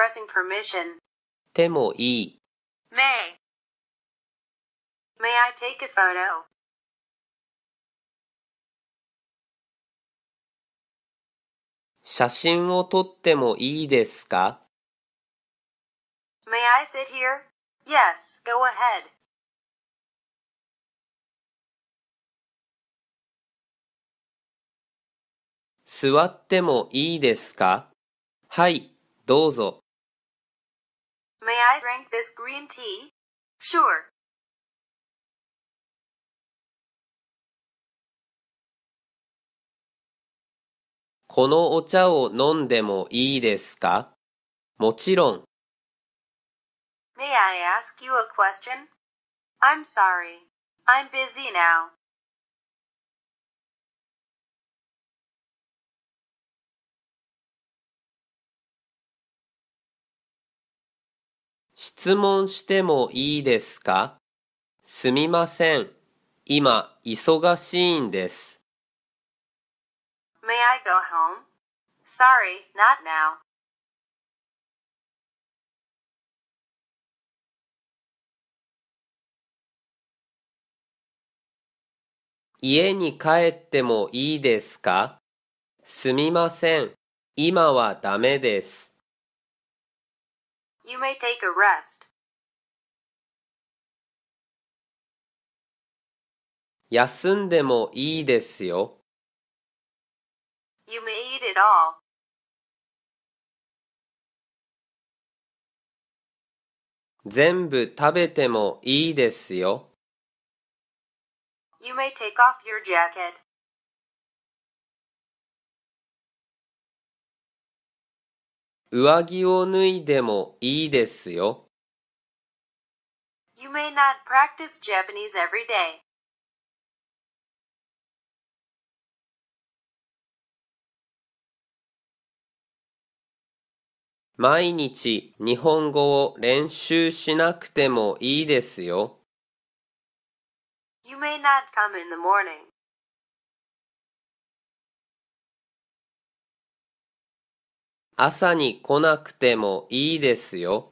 expressing permission. でもいい。May. May I take a photo? 写真を撮ってもいいですか May I sit here? Yes, go ahead. 座ってもいいですかはい、どうぞ。May I drink this green tea? Sure.「このお茶を飲んでもいいですか?」もちろん。May I ask you a question? I'm sorry. I'm busy now. 質問してもいいですかすみません。今、忙しいんです。May I go home? Sorry, not now. 家に帰ってもいいですかすみません。今はダメです。You may take a rest. 休んでもいいですよ。You may eat it all. 全部食べてもいいですよ。You may take off your jacket. 上着を脱いでもいいですよ。You may not practice Japanese every day. 毎日日本語を練習しなくてもいいですよ。You may not come in the morning. 朝に来なくてもいいですよ。